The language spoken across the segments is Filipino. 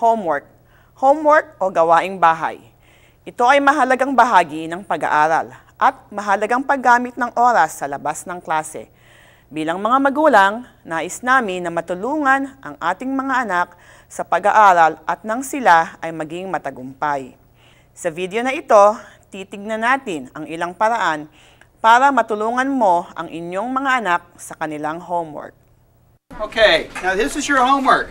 homework, homework o gawaing bahay. Ito ay mahalagang bahagi ng pag-aaral at mahalagang paggamit ng oras sa labas ng klase. Bilang mga magulang, nais namin na matulungan ang ating mga anak sa pag-aaral at nang sila ay maging matagumpay. Sa video na ito, titignan natin ang ilang paraan para matulungan mo ang inyong mga anak sa kanilang homework. Okay, now this is your homework.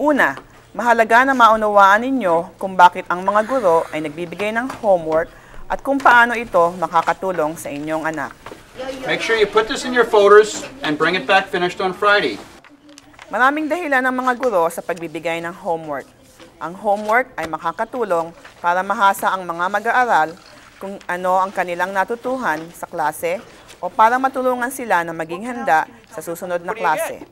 Una, Mahalaga na maunawaan ninyo kung bakit ang mga guro ay nagbibigay ng homework at kung paano ito makakatulong sa inyong anak. Make sure you put this in your folders and bring it back finished on Friday. Maraming dahilan ng mga guro sa pagbibigay ng homework. Ang homework ay makakatulong para mahasa ang mga mag-aaral kung ano ang kanilang natutuhan sa klase o para matulungan sila na maging handa sa susunod na klase.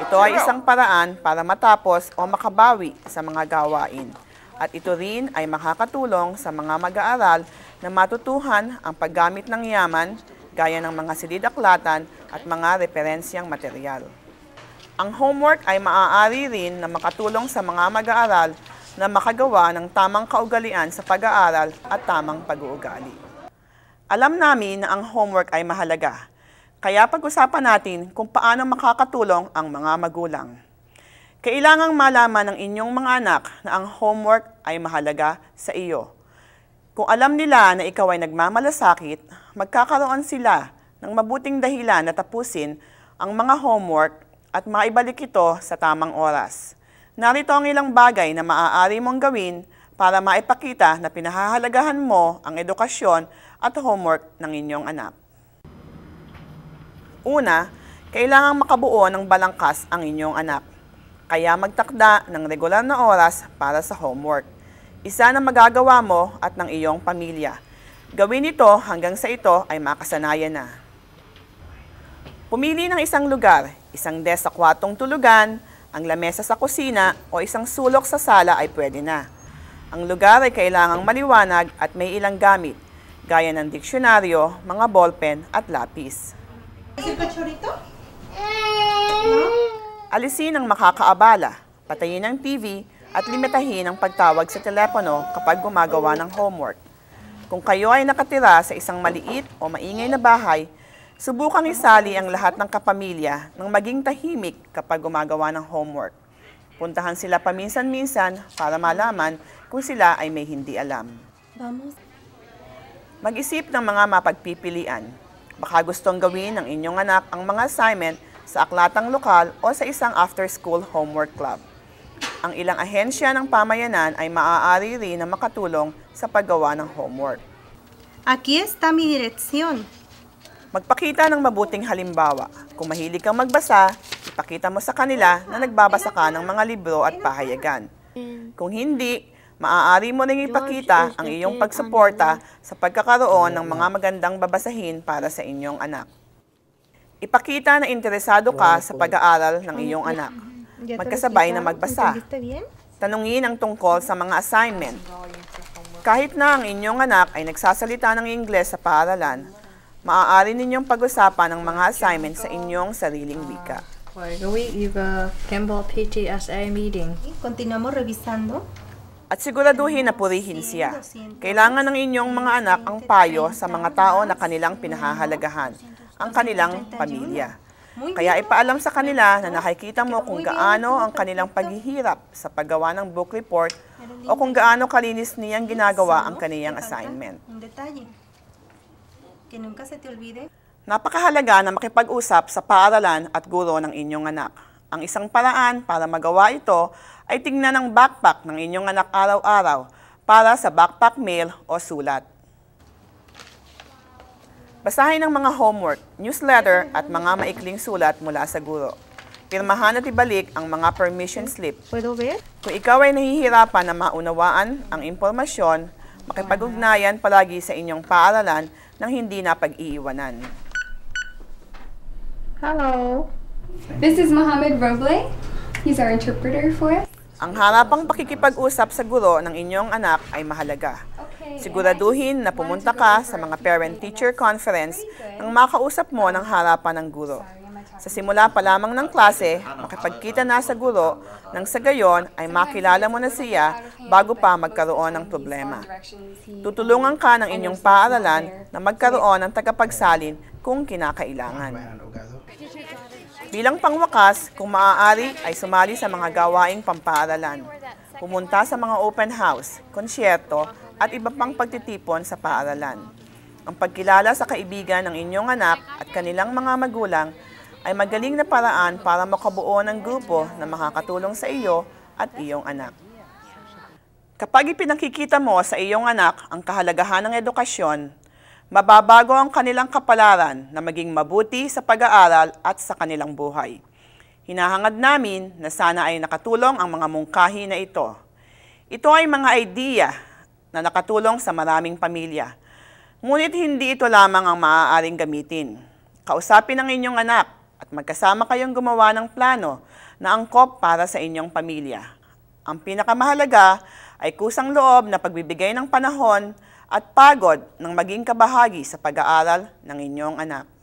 Ito ay isang paraan para matapos o makabawi sa mga gawain. At ito rin ay makakatulong sa mga mag-aaral na matutuhan ang paggamit ng yaman gaya ng mga silidaklatan at mga referensyang material. Ang homework ay maaari rin na makatulong sa mga mag-aaral na makagawa ng tamang kaugalian sa pag-aaral at tamang pag-uugali. Alam namin na ang homework ay mahalaga kaya pag-usapan natin kung paano makakatulong ang mga magulang. Kailangang malaman ng inyong mga anak na ang homework ay mahalaga sa iyo. Kung alam nila na ikaw ay nagmamalasakit, magkakaroon sila ng mabuting dahilan na tapusin ang mga homework at maibalik ito sa tamang oras. Narito ang ilang bagay na maaari mong gawin para maipakita na pinahahalagahan mo ang edukasyon at homework ng inyong anak. Una, kailangang makabuo ng balangkas ang inyong anak. Kaya magtakda ng regular na oras para sa homework. Isa na magagawa mo at ng iyong pamilya. Gawin ito hanggang sa ito ay makasanayan na. Pumili ng isang lugar, isang desk sa kwatong tulugan, ang lamesa sa kusina o isang sulok sa sala ay pwede na. Ang lugar ay kailangang maliwanag at may ilang gamit, gaya ng diksyonaryo, mga ballpen at lapis. Kasi pachorito? No? Alisin ang makakaabala, patayin ang TV, at limitahin ang pagtawag sa telepono kapag gumagawa ng homework. Kung kayo ay nakatira sa isang maliit o maingay na bahay, subukang isali ang lahat ng kapamilya ng maging tahimik kapag gumagawa ng homework. Puntahan sila paminsan-minsan para malaman kung sila ay may hindi alam. Mag-isip ng mga mapagpipilian Baka gustong gawin ng inyong anak ang mga assignment sa aklatang lokal o sa isang after-school homework club. Ang ilang ahensya ng pamayanan ay maaari rin na makatulong sa paggawa ng homework. Aquí está mi dirección. Magpakita ng mabuting halimbawa. Kung mahilig kang magbasa, ipakita mo sa kanila na nagbabasa ka ng mga libro at pahayagan. Kung hindi, Maaari mo ring ipakita ang iyong pagsuporta sa pagkakaroon ng mga magandang babasahin para sa inyong anak. Ipakita na interesado ka sa pag-aaral ng mm-hmm. iyong anak. Mm-hmm. Mm-hmm. Magkasabay na magbasa. Tanungin ang tungkol sa mga assignment. Kahit na ang inyong anak ay nagsasalita ng Ingles sa paaralan, maaari ninyong pag-usapan ang mga assignment sa inyong sariling wika. Gawin yung Campbell PTSA meeting. Continuamos revisando at siguraduhin na purihin siya. Kailangan ng inyong mga anak ang payo sa mga tao na kanilang pinahahalagahan, ang kanilang pamilya. Kaya ipaalam sa kanila na nakikita mo kung gaano ang kanilang paghihirap sa paggawa ng book report o kung gaano kalinis niyang ginagawa ang kaniyang assignment. Napakahalaga na makipag-usap sa paaralan at guro ng inyong anak. Ang isang paraan para magawa ito ay tingnan ang backpack ng inyong anak araw-araw para sa backpack mail o sulat. Basahin ang mga homework, newsletter at mga maikling sulat mula sa guro. Pirmahan at ibalik ang mga permission slip. Kung ikaw ay nahihirapan na maunawaan ang impormasyon, makipag-ugnayan palagi sa inyong paaralan nang hindi na pag-iiwanan. Hello! This is Mohamed Roble. He's our interpreter for us. Ang harapang pakikipag-usap sa guro ng inyong anak ay mahalaga. Siguraduhin na pumunta ka sa mga parent-teacher conference ang makausap mo ng harapan ng guro. Sa simula pa lamang ng klase, makipagkita na sa guro nang sa gayon ay makilala mo na siya bago pa magkaroon ng problema. Tutulungan ka ng inyong paaralan na magkaroon ng tagapagsalin kung kinakailangan. Bilang pangwakas, kung maaari ay sumali sa mga gawaing pampaaralan. Pumunta sa mga open house, konsyerto at iba pang pagtitipon sa paaralan. Ang pagkilala sa kaibigan ng inyong anak at kanilang mga magulang ay magaling na paraan para makabuo ng grupo na makakatulong sa iyo at iyong anak. Kapag ipinakikita mo sa iyong anak ang kahalagahan ng edukasyon, mababago ang kanilang kapalaran na maging mabuti sa pag-aaral at sa kanilang buhay. Hinahangad namin na sana ay nakatulong ang mga mungkahi na ito. Ito ay mga idea na nakatulong sa maraming pamilya. Ngunit hindi ito lamang ang maaaring gamitin. Kausapin ang inyong anak at magkasama kayong gumawa ng plano na angkop para sa inyong pamilya. Ang pinakamahalaga ay kusang loob na pagbibigay ng panahon at pagod ng maging kabahagi sa pag-aaral ng inyong anak.